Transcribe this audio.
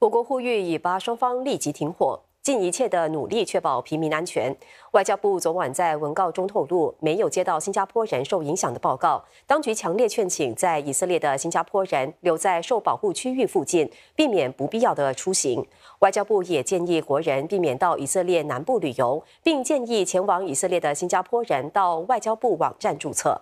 我国呼吁以巴双方立即停火，尽一切的努力确保平民安全。外交部昨晚在文告中透露，没有接到新加坡人受影响的报告。当局强烈劝请在以色列的新加坡人留在受保护区域附近，避免不必要的出行。外交部也建议国人避免到以色列南部旅游，并建议前往以色列的新加坡人到外交部网站注册。